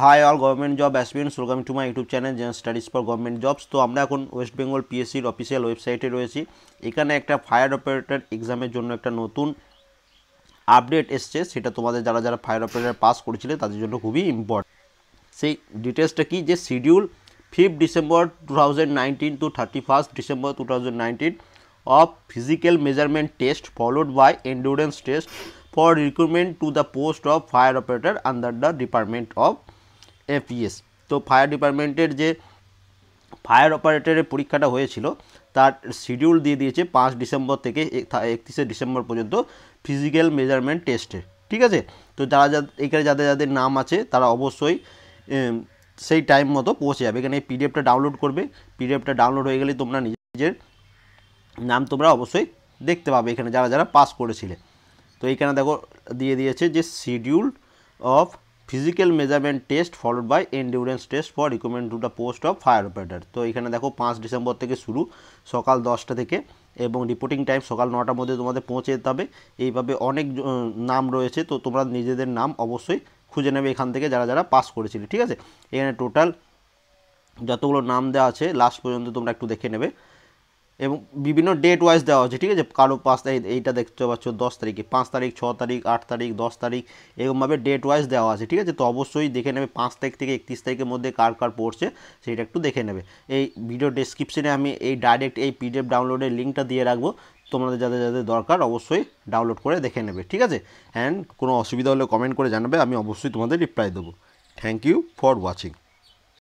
high all government job aspirants welcome to my YouTube channel Gen studies for government jobs তো আমরা এখন West Bengal পিএসসির official ওয়েবসাইটে রয়েছি এখানে একটা ফায়ার অপারেটর এক্সামের জন্য একটা নতুন আপডেট এসছে সেটা তোমাদের যারা যারা ফায়ার অপারেটর পাস করেছিলে তাদের জন্য খুবই ইম্পর্টেন্ট সেই ডিটেলসটা কি যে schedule fifth December two thousand to thirty first December two thousand of physical measurement test followed by endurance test for recruitment to the post of fire operator under the department of FPS তো fire ডিপার্টমেন্টের যে fire অপারেটরের পরীক্ষাটা হয়েছিল তার schedule দিয়ে দিয়েছে পাঁচ ডিসেম্বর থেকে একত্রিশে ডিসেম্বর পর্যন্ত ফিজিক্যাল মেজারমেন্ট টেস্টে ঠিক আছে তো যারা যা এখানে যাদের যাদের নাম আছে তারা অবশ্যই সেই টাইম মতো পৌঁছে যাবে এখানে পিডিএফটা ডাউনলোড করবে পিডিএফটা ডাউনলোড হয়ে গেলে তোমরা নিজের নাম তোমরা অবশ্যই দেখতে পাবে এখানে যারা যারা পাস করেছিলে তো এখানে দেখো দিয়ে দিয়েছে যে schedule of physical measurement test followed by endurance test for recommend to the post of fire operator তো এখানে দেখো পাঁচ ডিসেম্বর থেকে শুরু সকাল দশটা থেকে এবং রিপোর্টিং টাইম সকাল নটার মধ্যে তোমাদের পৌঁছে যেতে হবে এইভাবে অনেক নাম রয়েছে তো তোমরা নিজেদের নাম অবশ্যই খুঁজে নেবে এখান থেকে যারা যারা পাস করেছিলে ঠিক আছে এখানে টোটাল যতগুলো নাম দেওয়া আছে লাস্ট পর্যন্ত তোমরা একটু দেখে নেবে এবং বিভিন্ন ডেট ওয়াইজ দেওয়া হচ্ছে ঠিক আছে কারো পাঁচ তারিখ এইটা দেখতে পাচ্ছ দশ তারিখে পাঁচ তারিখ ছ তারিখ আট তারিখ দশ তারিখ এরকমভাবে ডেট ওয়াইজ দেওয়া আছে ঠিক আছে তো অবশ্যই দেখে নেবে পাঁচ তারিখ থেকে একত্রিশ তারিখের মধ্যে কার কার পড়ছে সেটা একটু দেখে নেবে এই ভিডিও ডিসক্রিপশনে আমি এই ডাইরেক্ট এই পিডিএফ ডাউনলোডের লিঙ্কটা দিয়ে রাখবো তোমাদের যাদের যাদের দরকার অবশ্যই ডাউনলোড করে দেখে নেবে ঠিক আছে অ্যান্ড কোনো অসুবিধা হলে কমেন্ট করে জানাবে আমি অবশ্যই তোমাদের রিপ্লাই দেবো থ্যাংক ইউ ফর ওয়াচিং